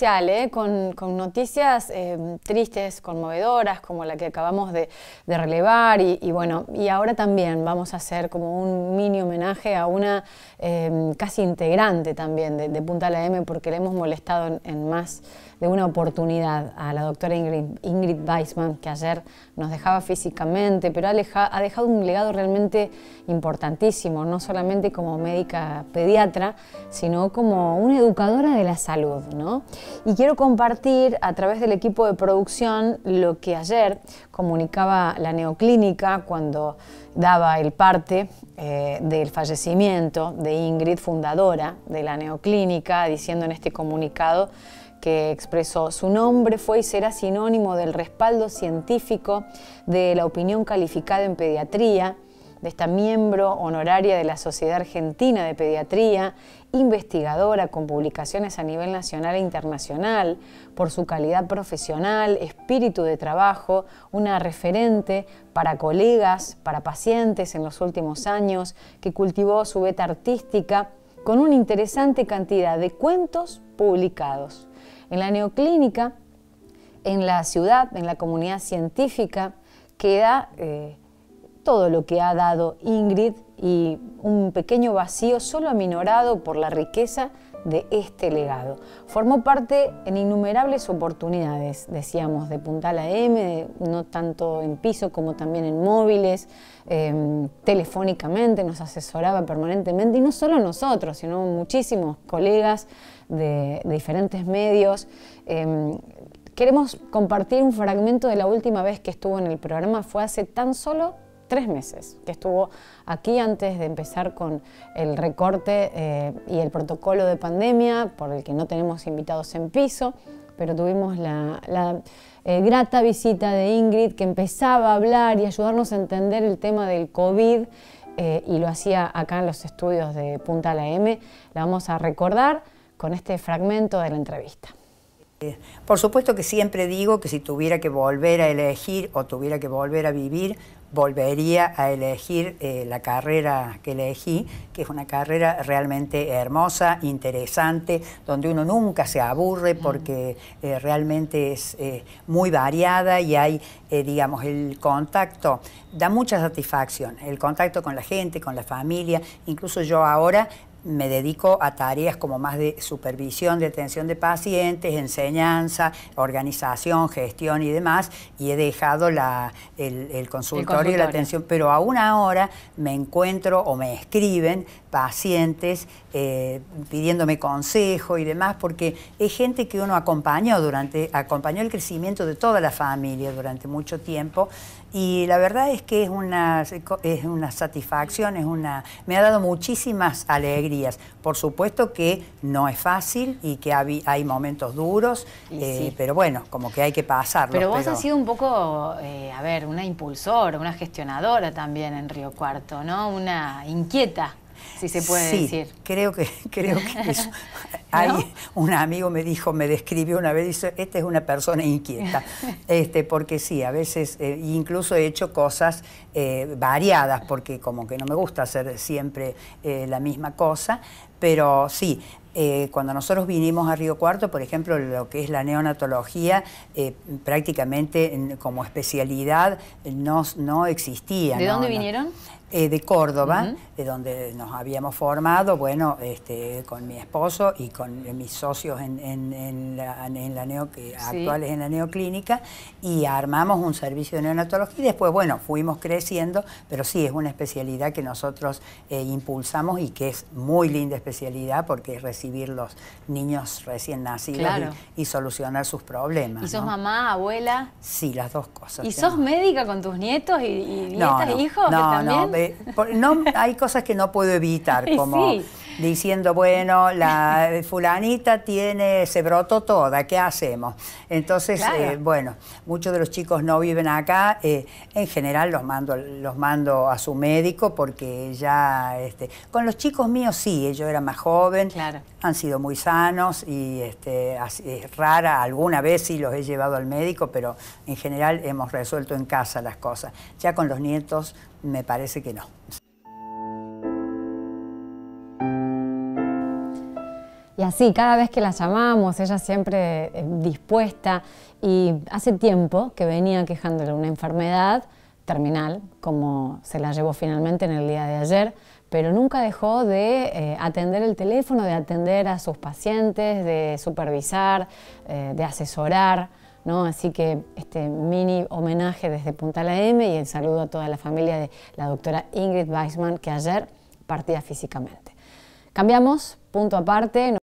Eh, con, noticias em, tristes, conmovedoras, como la que acabamos de, relevar. Y, bueno, y ahora también vamos a hacer como un mini homenaje a una em, casi integrante también de, de, Punta la M, porque le hemos molestado en, más de una oportunidad a la doctora Ingrid, Ingrid Weisman, que ayer nos dejaba físicamente, pero ha, ha dejado un legado realmente importantísimo, no solamente como médica pediatra, sino como una educadora de la salud, ¿no? Y quiero compartir a través del equipo de producción lo que ayer comunicaba la neoclínica cuando daba el parte eh, del fallecimiento de Ingrid, fundadora de la neoclínica, diciendo en este comunicado que expresó su nombre fue y será sinónimo del respaldo científico de la opinión calificada en pediatría de esta miembro honoraria de la Sociedad Argentina de Pediatría, investigadora con publicaciones a nivel nacional e internacional, por su calidad profesional, espíritu de trabajo, una referente para colegas, para pacientes en los últimos años, que cultivó su beta artística con una interesante cantidad de cuentos publicados. En la neoclínica, en la ciudad, en la comunidad científica, queda... Eh, todo lo que ha dado Ingrid y un pequeño vacío solo aminorado por la riqueza de este legado. Formó parte en innumerables oportunidades, decíamos, de puntal a M, no tanto en piso como también en móviles, em, telefónicamente, nos asesoraba permanentemente, y no solo nosotros, sino muchísimos colegas de, diferentes medios. Em, queremos compartir un fragmento de la última vez que estuvo en el programa, fue hace tan solo tres meses que estuvo aquí antes de empezar con el recorte eh, y el protocolo de pandemia por el que no tenemos invitados en piso, pero tuvimos la, eh, grata visita de Ingrid que empezaba a hablar y ayudarnos a entender el tema del COVID eh, y lo hacía acá en los estudios de Punta La M. La vamos a recordar con este fragmento de la entrevista. Por supuesto que siempre digo que si tuviera que volver a elegir o tuviera que volver a vivir, volvería a elegir eh, la carrera que elegí, que es una carrera realmente hermosa, interesante, donde uno nunca se aburre porque eh, realmente es eh, muy variada y hay, digamos, el contacto, da mucha satisfacción, el contacto con la gente, con la familia, incluso yo ahora me dedico a tareas como más de supervisión, de atención de pacientes, enseñanza, organización, gestión y demás, y he dejado la, el, consultorio y la atención, pero aún ahora me encuentro o me escriben pacientes eh, pidiéndome consejo y demás, porque es gente que uno acompañó durante, acompañó el crecimiento de toda la familia durante mucho tiempo y la verdad es que es una, es una satisfacción, es una, me ha dado muchísimas alegrías. Por supuesto que no es fácil y que hay momentos duros, eh, pero bueno, como que hay que pasarlo. Pero vos has sido un poco, eh, a ver, una impulsora, una gestionadora también en Río Cuarto, ¿no? Una inquieta si se puede decir. Creo que, creo que eso. Hay, Un amigo me dijo, me describió una vez, dice, esta es una persona inquieta. este, porque sí, a veces eh, incluso he hecho cosas eh, variadas, porque como que no me gusta hacer siempre eh, la misma cosa, pero sí. cuando nosotros vinimos a Río Cuarto, por ejemplo, lo que es la neonatología, prácticamente como especialidad no, no existía. ¿De dónde vinieron? Eh, de Córdoba, de donde nos habíamos formado, bueno, este, con mi esposo y con eh, mis socios en, en, la, neo, eh, actuales en la neoclínica, y armamos un servicio de neonatología y después, bueno, fuimos creciendo, pero sí, es una especialidad que nosotros impulsamos y que es muy linda especialidad porque es recibir los niños recién nacidos y, solucionar sus problemas. ¿Y sos mamá, abuela? Sí, las dos cosas. ¿Y sos médica con tus nietos y, nietas e hijos? No, no, hay cosas que no puedo evitar, como diciendo, bueno, la fulanita tiene, se brotó toda, ¿qué hacemos? Entonces, eh, bueno, muchos de los chicos no viven acá, eh, en general los mando, los mando a su médico porque ya, este, con los chicos míos sí, ellos eran más joven, han sido muy sanos y este, es rara, alguna vez sí los he llevado al médico, pero en general hemos resuelto en casa las cosas. Ya con los nietos me parece que no. Y así, cada vez que la llamamos, ella siempre eh, dispuesta y hace tiempo que venía quejándole una enfermedad terminal, como se la llevó finalmente en el día de ayer, pero nunca dejó de eh, atender el teléfono, de atender a sus pacientes, de supervisar, eh, de asesorar. ¿no? Así que este mini homenaje desde Punta La M y el saludo a toda la familia de la doctora Ingrid Weissman, que ayer partía físicamente. Cambiamos, punto aparte.